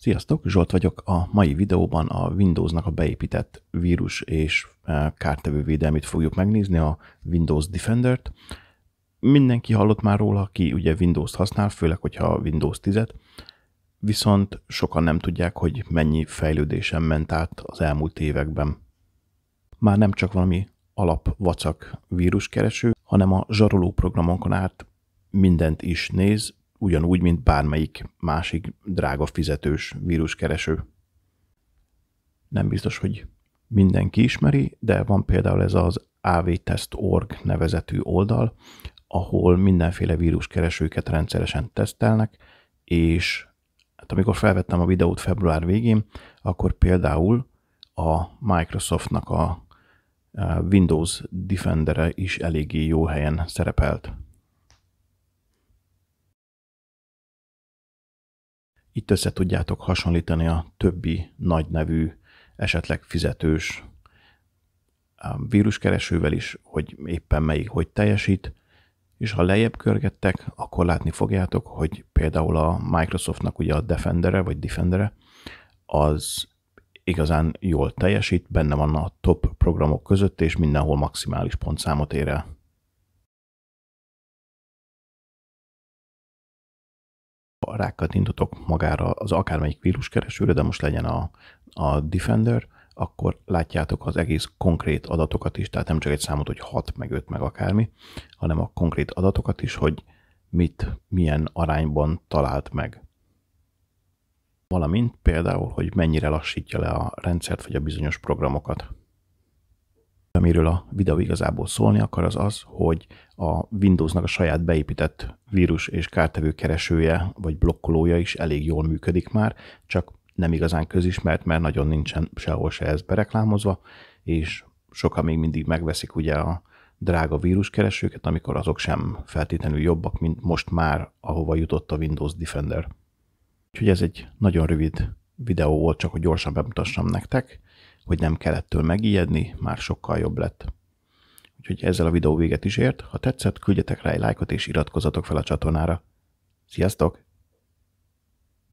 Sziasztok, Zsolt vagyok. A mai videóban a Windowsnak a beépített vírus és e, kártevő védelmét fogjuk megnézni, a Windows Defender-t. Mindenki hallott már róla, aki ugye Windows-t használ, főleg, hogyha Windows 10-et, viszont sokan nem tudják, hogy mennyi fejlődésen ment át az elmúlt években. Már nem csak valami alap vacak víruskereső, hanem a zsaroló programokon át mindent is néz, ugyanúgy, mint bármelyik másik drága fizetős víruskereső. Nem biztos, hogy mindenki ismeri, de van például ez az avtest.org nevezetű oldal, ahol mindenféle víruskeresőket rendszeresen tesztelnek, és hát amikor felvettem a videót február végén, akkor például a Microsoftnak a Windows Defender-e is eléggé jó helyen szerepelt. Itt össze tudjátok hasonlítani a többi nagy nevű, esetleg fizetős víruskeresővel is, hogy éppen melyik hogy teljesít, és ha lejjebb körgettek, akkor látni fogjátok, hogy például a Microsoftnak ugye a -e, vagy -e, az igazán jól teljesít, benne van a top programok között, és mindenhol maximális pontszámot ér el. rákattintotok magára az akármelyik víruskeresőre, de most legyen a, a Defender, akkor látjátok az egész konkrét adatokat is, tehát nem csak egy számot, hogy 6, meg 5, meg akármi, hanem a konkrét adatokat is, hogy mit, milyen arányban talált meg. Valamint például, hogy mennyire lassítja le a rendszert vagy a bizonyos programokat amiről a videó igazából szólni akar, az az, hogy a Windowsnak a saját beépített vírus és kártevő keresője vagy blokkolója is elég jól működik már, csak nem igazán közismert, mert nagyon nincsen sehol se ez bereklámozva, és sokan még mindig megveszik ugye a drága víruskeresőket, amikor azok sem feltétlenül jobbak, mint most már, ahova jutott a Windows Defender. Úgyhogy ez egy nagyon rövid videó volt, csak hogy gyorsan bemutassam nektek hogy nem kellettől megijedni, már sokkal jobb lett. Úgyhogy ezzel a videó véget is ért, ha tetszett, küldjetek rá egy lájkot és iratkozzatok fel a csatornára. Sziasztok!